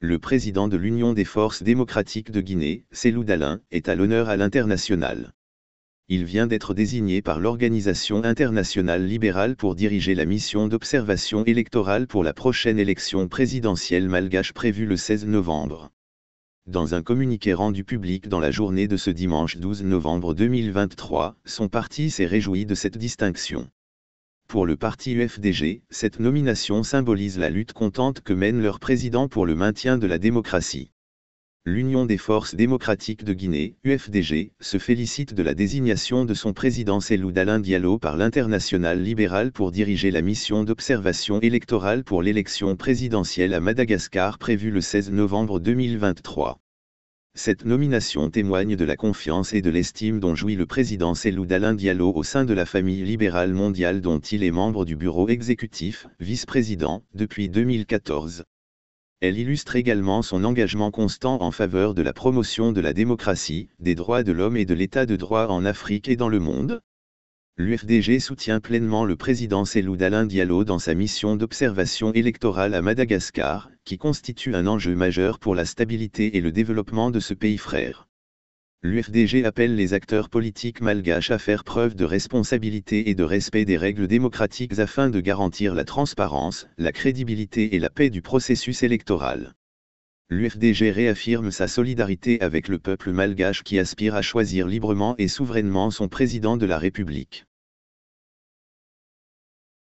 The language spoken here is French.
le président de l'Union des forces démocratiques de Guinée, Selou Dalin, est à l'honneur à l'international. Il vient d'être désigné par l'Organisation internationale libérale pour diriger la mission d'observation électorale pour la prochaine élection présidentielle malgache prévue le 16 novembre. Dans un communiqué rendu public dans la journée de ce dimanche 12 novembre 2023, son parti s'est réjoui de cette distinction. Pour le parti UFDG, cette nomination symbolise la lutte contente que mène leur président pour le maintien de la démocratie. L'Union des forces démocratiques de Guinée, UFDG, se félicite de la désignation de son président Selou Alain Diallo par l'international libéral pour diriger la mission d'observation électorale pour l'élection présidentielle à Madagascar prévue le 16 novembre 2023. Cette nomination témoigne de la confiance et de l'estime dont jouit le président Seloud Alain Diallo au sein de la famille libérale mondiale dont il est membre du bureau exécutif, vice-président, depuis 2014. Elle illustre également son engagement constant en faveur de la promotion de la démocratie, des droits de l'homme et de l'état de droit en Afrique et dans le monde, l'UFDG soutient pleinement le président Selou d'Alain Diallo dans sa mission d'observation électorale à Madagascar, qui constitue un enjeu majeur pour la stabilité et le développement de ce pays frère. L'UFDG appelle les acteurs politiques malgaches à faire preuve de responsabilité et de respect des règles démocratiques afin de garantir la transparence, la crédibilité et la paix du processus électoral l'UFDG réaffirme sa solidarité avec le peuple malgache qui aspire à choisir librement et souverainement son président de la République.